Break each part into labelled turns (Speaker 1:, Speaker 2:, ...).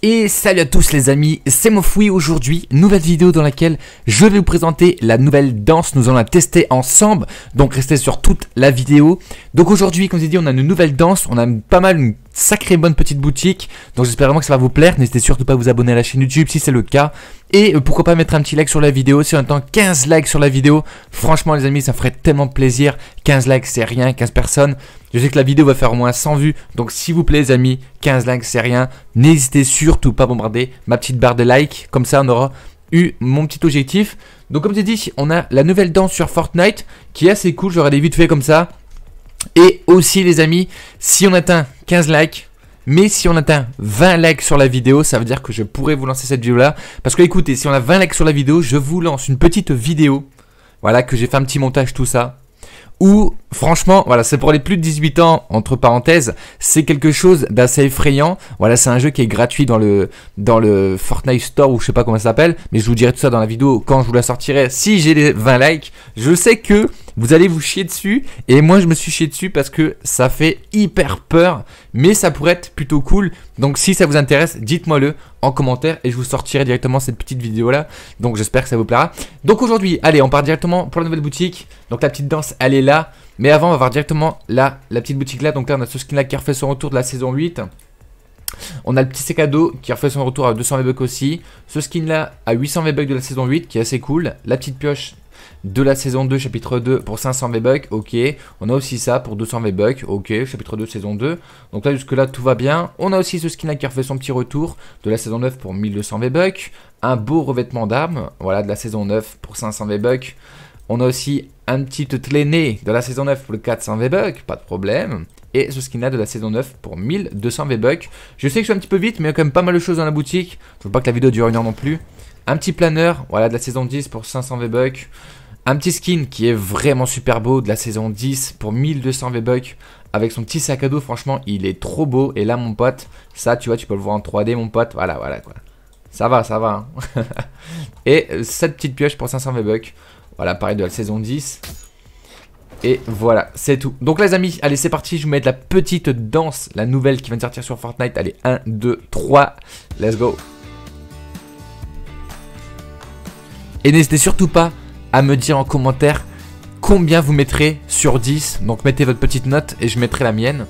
Speaker 1: Et salut à tous les amis, c'est Mofui aujourd'hui, nouvelle vidéo dans laquelle je vais vous présenter la nouvelle danse, nous allons la tester ensemble, donc restez sur toute la vidéo. Donc aujourd'hui, comme je dit, on a une nouvelle danse, on a pas mal, une sacrée bonne petite boutique, donc j'espère vraiment que ça va vous plaire, n'hésitez surtout pas à vous abonner à la chaîne YouTube si c'est le cas, et euh, pourquoi pas mettre un petit like sur la vidéo. Si on attend 15 likes sur la vidéo, franchement les amis, ça ferait tellement plaisir. 15 likes, c'est rien, 15 personnes. Je sais que la vidéo va faire au moins 100 vues. Donc s'il vous plaît les amis, 15 likes, c'est rien. N'hésitez surtout pas à bombarder ma petite barre de like, Comme ça, on aura eu mon petit objectif. Donc comme j'ai dit, on a la nouvelle danse sur Fortnite qui est assez cool. J'aurais des de fait comme ça. Et aussi les amis, si on atteint 15 likes, mais si on atteint 20 likes sur la vidéo, ça veut dire que je pourrais vous lancer cette vidéo-là. Parce que écoutez, si on a 20 likes sur la vidéo, je vous lance une petite vidéo. Voilà, que j'ai fait un petit montage, tout ça. Où Franchement, voilà, c'est pour les plus de 18 ans, entre parenthèses, c'est quelque chose d'assez effrayant. Voilà, c'est un jeu qui est gratuit dans le, dans le Fortnite Store ou je sais pas comment ça s'appelle, mais je vous dirai tout ça dans la vidéo quand je vous la sortirai. Si j'ai les 20 likes, je sais que vous allez vous chier dessus et moi je me suis chié dessus parce que ça fait hyper peur, mais ça pourrait être plutôt cool. Donc si ça vous intéresse, dites-moi le en commentaire et je vous sortirai directement cette petite vidéo là. Donc j'espère que ça vous plaira. Donc aujourd'hui, allez, on part directement pour la nouvelle boutique. Donc la petite danse, elle est là. Mais avant, on va voir directement la petite boutique là. Donc là, on a ce skin là qui refait son retour de la saison 8. On a le petit sac à dos qui refait son retour à 200 V-Bucks aussi. Ce skin là à 800 V-Bucks de la saison 8 qui est assez cool. La petite pioche de la saison 2 chapitre 2 pour 500 V-Bucks, ok. On a aussi ça pour 200 V-Bucks, ok, chapitre 2 saison 2. Donc là jusque là tout va bien. On a aussi ce skin là qui refait son petit retour de la saison 9 pour 1200 V-Bucks. Un beau revêtement d'armes, voilà de la saison 9 pour 500 V-Bucks. On a aussi un petit traîné de la saison 9 pour le 400 V-Bucks, pas de problème. Et ce skin-là de la saison 9 pour 1200 V-Bucks. Je sais que je suis un petit peu vite, mais il y a quand même pas mal de choses dans la boutique. Je veux pas que la vidéo dure une heure non plus. Un petit planeur, voilà, de la saison 10 pour 500 V-Bucks. Un petit skin qui est vraiment super beau de la saison 10 pour 1200 V-Bucks. Avec son petit sac à dos, franchement, il est trop beau. Et là, mon pote, ça, tu vois, tu peux le voir en 3D, mon pote. Voilà, voilà, quoi. Ça va, ça va. Hein. Et cette euh, petite pioche pour 500 V-Bucks. Voilà, pareil de la saison 10. Et voilà, c'est tout. Donc les amis, allez, c'est parti. Je vous mets la petite danse, la nouvelle qui vient de sortir sur Fortnite. Allez, 1, 2, 3, let's go. Et n'hésitez surtout pas à me dire en commentaire combien vous mettrez sur 10. Donc mettez votre petite note et je mettrai la mienne.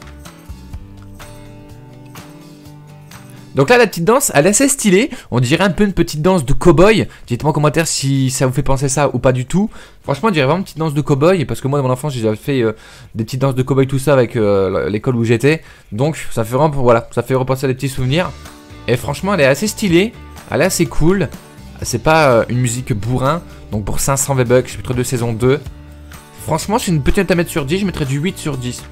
Speaker 1: Donc là, la petite danse, elle est assez stylée. On dirait un peu une petite danse de cow-boy. Dites-moi en commentaire si ça vous fait penser ça ou pas du tout. Franchement, on dirait vraiment une petite danse de cow-boy. Parce que moi, dans mon enfance, j'ai déjà fait euh, des petites danses de cow-boy, tout ça, avec euh, l'école où j'étais. Donc, ça fait vraiment, voilà, ça fait repenser à des petits souvenirs. Et franchement, elle est assez stylée. Elle est assez cool. C'est pas euh, une musique bourrin. Donc, pour 500 V-Bucks, je plutôt de saison 2. Franchement, c'est une petite note à mettre sur 10. Je mettrais du 8 sur 10.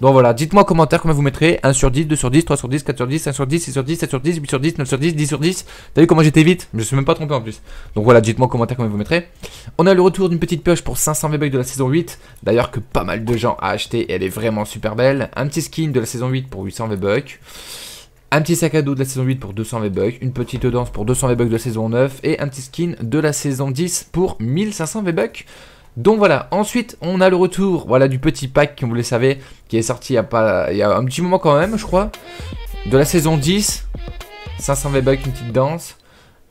Speaker 1: Donc voilà, dites-moi en commentaire comment vous mettrez 1 sur 10, 2 sur 10, 3 sur 10, 4 sur 10, 5 sur 10, 6 sur 10, 7 sur 10, 8 sur 10, 9 sur 10, 10 sur 10. T'as vu comment j'étais vite Je me suis même pas trompé en plus. Donc voilà, dites-moi en commentaire comment vous mettrez. On a le retour d'une petite pioche pour 500 V-Bucks de la saison 8. D'ailleurs que pas mal de gens a acheté et elle est vraiment super belle. Un petit skin de la saison 8 pour 800 V-Bucks. Un petit sac à dos de la saison 8 pour 200 V-Bucks, une petite danse pour 200 V-Bucks de la saison 9 et un petit skin de la saison 10 pour 1500 V-Bucks. Donc voilà, ensuite on a le retour voilà, du petit pack, comme vous le savez, qui est sorti il y, a pas, il y a un petit moment quand même, je crois, de la saison 10, 500 V-Bucks, une petite danse,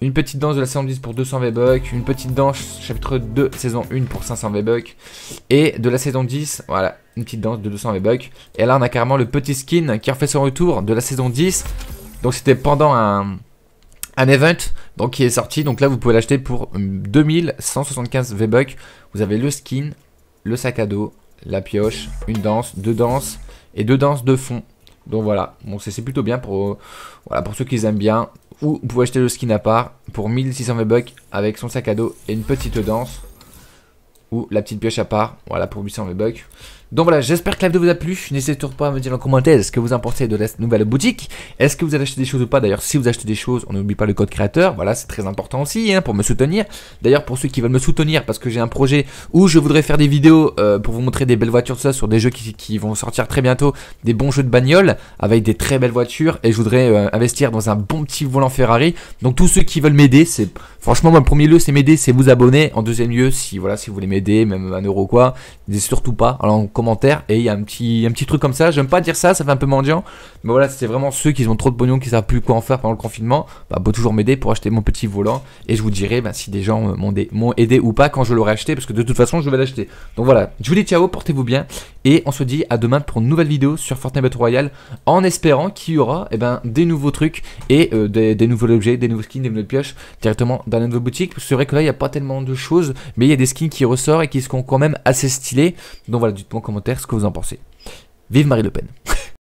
Speaker 1: une petite danse de la saison 10 pour 200 V-Bucks, une petite danse chapitre 2, saison 1 pour 500 V-Bucks, et de la saison 10, voilà, une petite danse de 200 V-Bucks, et là on a carrément le petit skin qui refait son retour de la saison 10, donc c'était pendant un un event donc, qui est sorti. Donc là, vous pouvez l'acheter pour 2175 euh, V-Bucks. Vous avez le skin, le sac à dos, la pioche, une danse, deux danses et deux danses de fond. Donc voilà, bon, c'est plutôt bien pour, euh, voilà, pour ceux qui les aiment bien. Ou vous pouvez acheter le skin à part pour 1600 V-Bucks avec son sac à dos et une petite danse. Ou la petite pioche à part, voilà pour 800 V-Bucks. Donc voilà, j'espère que la vidéo vous a plu. N'hésitez surtout pas à me dire en commentaire ce que vous en pensez de la nouvelle boutique. Est-ce que vous allez acheter des choses ou pas D'ailleurs, si vous achetez des choses, on n'oublie pas le code créateur. Voilà, c'est très important aussi hein, pour me soutenir. D'ailleurs, pour ceux qui veulent me soutenir, parce que j'ai un projet où je voudrais faire des vidéos euh, pour vous montrer des belles voitures, tout ça, sur des jeux qui, vont sortir très bientôt, des bons jeux de bagnole avec des très belles voitures. Et je voudrais euh, investir dans un bon petit volant Ferrari. Donc tous ceux qui veulent m'aider, c'est franchement, le premier lieu, c'est m'aider, c'est vous abonner. En deuxième lieu, si voilà, si vous voulez m'aider, même un euro ou quoi, n'hésitez surtout pas. Alors, commentaire et il y a un petit, un petit truc comme ça. J'aime pas dire ça, ça fait un peu mendiant. Mais voilà, c'est vraiment ceux qui ont trop de pognon, qui savent plus quoi en faire pendant le confinement. Bah, peut toujours m'aider pour acheter mon petit volant et je vous dirai bah, si des gens euh, m'ont aidé ou pas quand je l'aurai acheté parce que de toute façon, je vais l'acheter. Donc voilà, je vous dis ciao, portez-vous bien et on se dit à demain pour une nouvelle vidéo sur Fortnite Battle Royale en espérant qu'il y aura eh ben, des nouveaux trucs et euh, des, nouveaux objets, des nouveaux skins, des nouvelles pioches directement dans la nouvelle boutique. C'est vrai que là, il n'y a pas tellement de choses, mais il y a des skins qui ressortent et qui sont quand même assez stylés. Donc voilà, du moi commentaire ce que vous en pensez. Vive Marie Le Pen